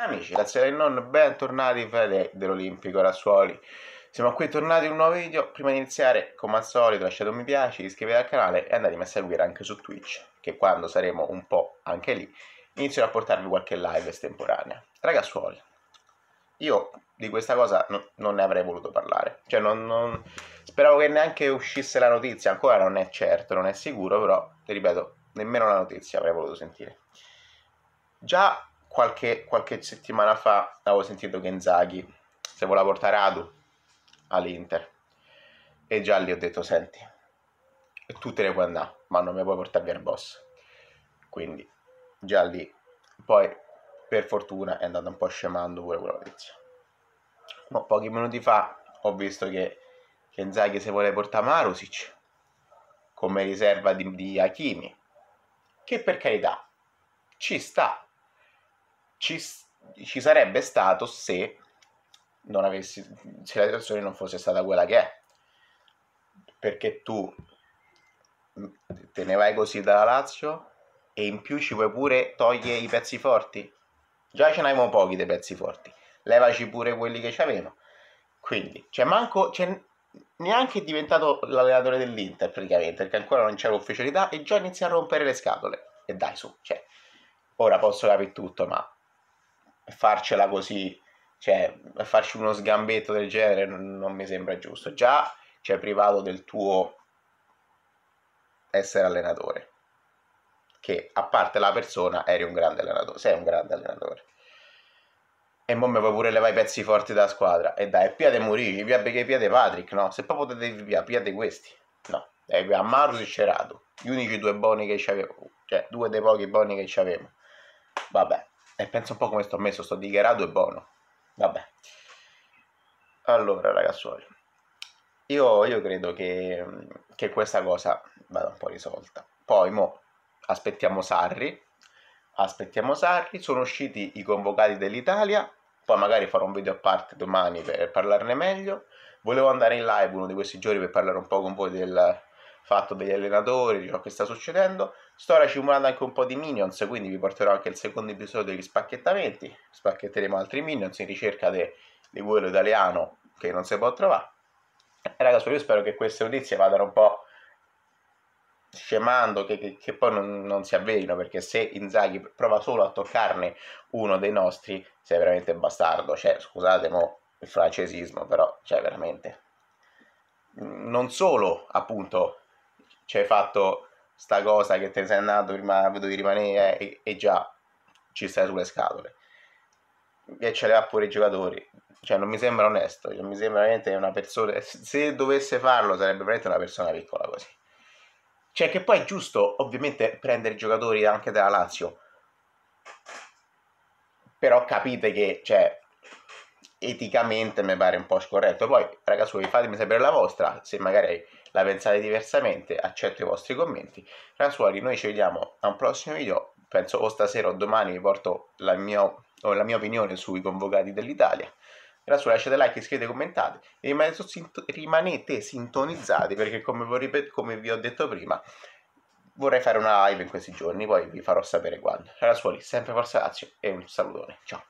Amici, la sera e non, bentornati fede dell'Olimpico Rassuoli. Siamo qui tornati in un nuovo video. Prima di iniziare, come al solito, lasciate un mi piace, iscrivetevi al canale e andatemi a seguire anche su Twitch, che quando saremo un po' anche lì, inizierò a portarvi qualche live estemporanea. Ragazzuoli, io di questa cosa no, non ne avrei voluto parlare. Cioè, non, non... speravo che neanche uscisse la notizia, ancora non è certo, non è sicuro, però, ti ripeto, nemmeno la notizia avrei voluto sentire. Già qualche, qualche settimana fa avevo sentito che se voleva portare Adu all'Inter e già lì ho detto senti tu te ne puoi andare ma non mi puoi portare via il boss quindi già lì poi per fortuna è andato un po' scemando pure quella notizia ma pochi minuti fa ho visto che, che se vuole portare Marusic come riserva di, di Hakimi che per carità ci sta ci, ci sarebbe stato se, avessi, se la situazione non fosse stata quella che è. Perché tu mm, te ne vai così dalla Lazio e in più ci vuoi pure togliere i pezzi forti. Già ce n'avevamo pochi dei pezzi forti, levaci pure quelli che c'avevano. Quindi, cioè manco, cioè, neanche diventato l'allenatore dell'Inter praticamente, perché ancora non c'era ufficialità e già inizia a rompere le scatole. E dai su, cioè, ora posso capire tutto, ma farcela così, cioè farci uno sgambetto del genere non, non mi sembra giusto. Già ci hai privato del tuo essere allenatore, che a parte la persona eri un grande allenatore, sei un grande allenatore. E mo mi vuoi pure levare i pezzi forti della squadra. E dai, piate Murigi, piate, piate Patrick, no? Se proprio potete piate, piate questi. No, dai, piate Marusic e Radu. Gli unici due buoni che ci avevo. Cioè, due dei pochi buoni che ci avevo. Vabbè. E penso un po' come sto messo, sto di Gerardo e buono. Vabbè. Allora, ragazzuoli, io, io credo che, che, questa cosa vada un po' risolta. Poi, mo, aspettiamo Sarri, aspettiamo Sarri, sono usciti i convocati dell'Italia, poi magari farò un video a parte domani per parlarne meglio. Volevo andare in live uno di questi giorni per parlare un po' con voi del, fatto degli allenatori, di ciò che sta succedendo. Sto racimolando anche un po' di Minions, quindi vi porterò anche il secondo episodio degli spacchettamenti. Spacchetteremo altri Minions in ricerca di quello italiano che non si può trovare. Ragazzi, io spero che queste notizie vadano un po' scemando, che, che, che poi non, non, si avverino, perché se Inzaghi prova solo a toccarne uno dei nostri, sei veramente bastardo. Cioè, scusate mo il francesismo, però, cioè, veramente. Non solo, appunto, ci hai fatto sta cosa che te ne sei andato prima di rimanere eh, e, e, già ci stai sulle scatole e ce le ha pure i giocatori cioè non mi sembra onesto non cioè, mi sembra veramente una persona se dovesse farlo sarebbe veramente una persona piccola così cioè che poi è giusto ovviamente prendere i giocatori anche della Lazio però capite che cioè eticamente mi pare un po' scorretto. Poi, ragazzi, fatemi sapere la vostra, se magari la pensate diversamente, accetto i vostri commenti. Ragazzuoli, noi ci vediamo a un prossimo video, penso o stasera o domani vi porto la mia, la mia opinione sui convocati dell'Italia. Ragazzuoli, lasciate like, iscrivetevi, commentate e rimanete sintonizzati perché come, ripeto, come vi ho detto prima, vorrei fare una live in questi giorni, poi vi farò sapere quando. Ragazzuoli, sempre forza Lazio e un salutone, ciao!